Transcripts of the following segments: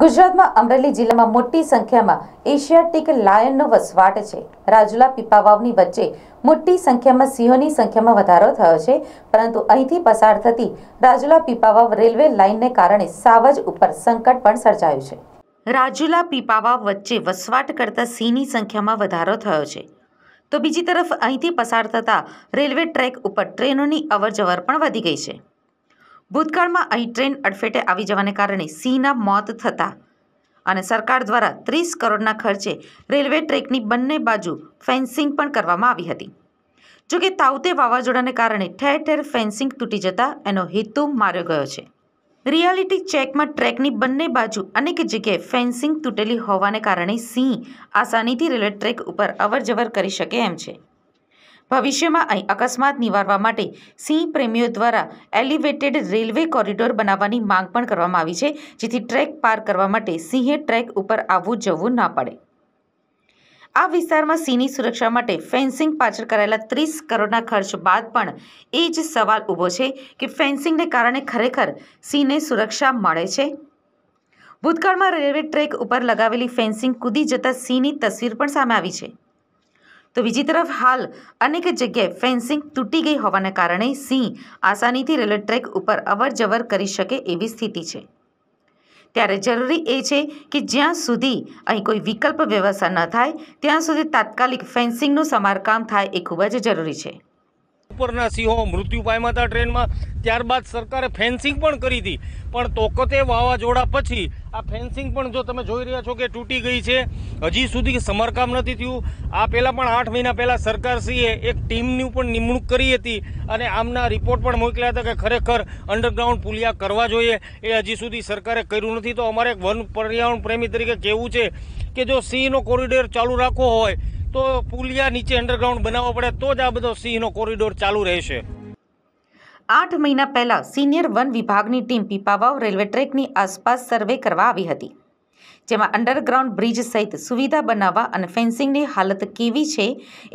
ગુજરાતમાં અમરેલી જિલ્લામાં મોટી સંખ્યામાં એશિયાટિક લાયનનો વસવાટ છે રાજુલા પીપાવાવની વચ્ચે મોટી સંખ્યામાં સિંહોની સંખ્યામાં વધારો થયો છે પરંતુ અહીંથી પસાર થતી રાજુલા પીપાવાવ રેલવે લાઇનને કારણે સાવજ ઉપર સંકટ પણ સર્જાયું છે રાજુલા પીપાવાવ વચ્ચે વસવાટ કરતા સિંહની સંખ્યામાં વધારો થયો છે તો બીજી તરફ અહીંથી પસાર થતા રેલવે ટ્રેક ઉપર ટ્રેનોની અવરજવર પણ વધી ગઈ છે ભૂતકાળમાં અહીં ટ્રેન અડફેટે આવી જવાને કારણે સિંહના મોત થતા અને સરકાર દ્વારા ત્રીસ કરોડના ખર્ચે રેલવે ટ્રેકની બંને બાજુ ફેન્સિંગ પણ કરવામાં આવી હતી જોકે તાવતે વાવાઝોડાને કારણે ઠેર ઠેર ફેન્સિંગ તૂટી જતાં એનો હેતુ માર્યો ગયો છે રિયાલિટી ચેકમાં ટ્રેકની બંને બાજુ અનેક જગ્યાએ ફેન્સિંગ તૂટેલી હોવાને કારણે સિંહ આસાનીથી રેલવે ટ્રેક ઉપર અવરજવર કરી શકે એમ છે ભવિષ્યમાં અહીં અકસ્માત નિવારવા માટે સિંહ પ્રેમીઓ દ્વારા એલિવેટેડ રેલવે કોરિડોર બનાવવાની માંગ પણ કરવામાં આવી છે જેથી ટ્રેક પાર કરવા માટે સિંહે ટ્રેક ઉપર આવવું જવું ના પડે આ વિસ્તારમાં સિંહની સુરક્ષા માટે ફેન્સિંગ પાછળ કરાયેલા ત્રીસ કરોડના ખર્ચ બાદ પણ એ જ સવાલ ઊભો છે કે ફેન્સિંગને કારણે ખરેખર સિંહને સુરક્ષા મળે છે ભૂતકાળમાં રેલવે ટ્રેક ઉપર લગાવેલી ફેન્સિંગ કૂદી જતા સિંહની તસવીર પણ સામે આવી છે તો બીજી તરફ હાલ અનેક જગ્યાએ ફેન્સિંગ તૂટી ગઈ હોવાને કારણે સિંહ આસાનીથી રેલવે ટ્રેક ઉપર અવર કરી શકે એવી સ્થિતિ છે ત્યારે જરૂરી એ છે કે જ્યાં સુધી અહીં કોઈ વિકલ્પ વ્યવસ્થા ન થાય ત્યાં સુધી તાત્કાલિક ફેન્સિંગનું સમારકામ થાય એ ખૂબ જ જરૂરી છે ઉપરના સિંહો મૃત્યુ પામ્યા હતા ટ્રેનમાં ત્યારબાદ સરકારે ફેન્સિંગ પણ કરી હતી પણ તોકતે વાવાઝોડા પછી આ ફેન્સિંગ પણ જો તમે જોઈ રહ્યા છો કે તૂટી ગઈ છે હજી સુધી સમારકામ નથી થયું આ પહેલાં પણ આઠ મહિના પહેલાં સરકારશ્રીએ એક ટીમની પણ નિમણૂક કરી હતી અને આમના રિપોર્ટ પણ મોકલ્યા હતા કે ખરેખર અંડરગ્રાઉન્ડ પુલિયા કરવા જોઈએ એ હજી સુધી સરકારે કર્યું નથી તો અમારે એક વન પર્યાવરણ પ્રેમી તરીકે કહેવું છે કે જો સિંહનો કોરિડોર ચાલુ રાખવો હોય તો પુલિયા નીચે અંડરગ્રાઉન્ડ બનાવવો પડે તો જ આ બધો સિંહનો કોરિડોર ચાલુ રહેશે આઠ મહિના પહેલાં સિનિયર વન વિભાગની ટીમ પીપાવાવ રેલવે ટ્રેકની આસપાસ સર્વે કરવા આવી હતી જેમાં અંડરગ્રાઉન્ડ બ્રિજ સહિત સુવિધા બનાવવા અને ફેન્સિંગની હાલત કેવી છે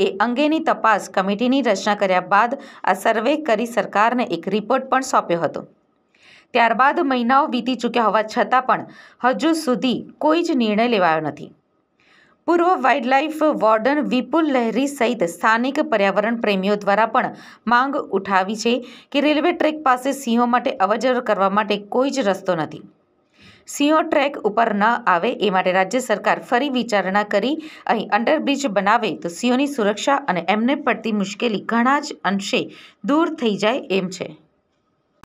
એ અંગેની તપાસ કમિટીની રચના કર્યા બાદ આ સર્વે કરી સરકારને એક રિપોર્ટ પણ સોંપ્યો હતો ત્યારબાદ મહિનાઓ વીતી ચૂક્યા હોવા છતાં પણ હજુ સુધી કોઈ જ નિર્ણય લેવાયો નથી પૂર્વ વાઇલ્ડલાઇફ વોર્ડન વિપુલ લહેરી સહિત સ્થાનિક પર્યાવરણ પ્રેમીઓ દ્વારા પણ માંગ ઉઠાવી છે કે રેલવે ટ્રેક પાસે સિંહો માટે અવજર કરવા માટે કોઈ જ રસ્તો નથી સિંહો ટ્રેક ઉપર ન આવે એ માટે રાજ્ય સરકાર ફરી વિચારણા કરી અહીં અંડરબ્રિજ બનાવે તો સિંહોની સુરક્ષા અને એમને પડતી મુશ્કેલી ઘણા જ અંશે દૂર થઈ જાય એમ છે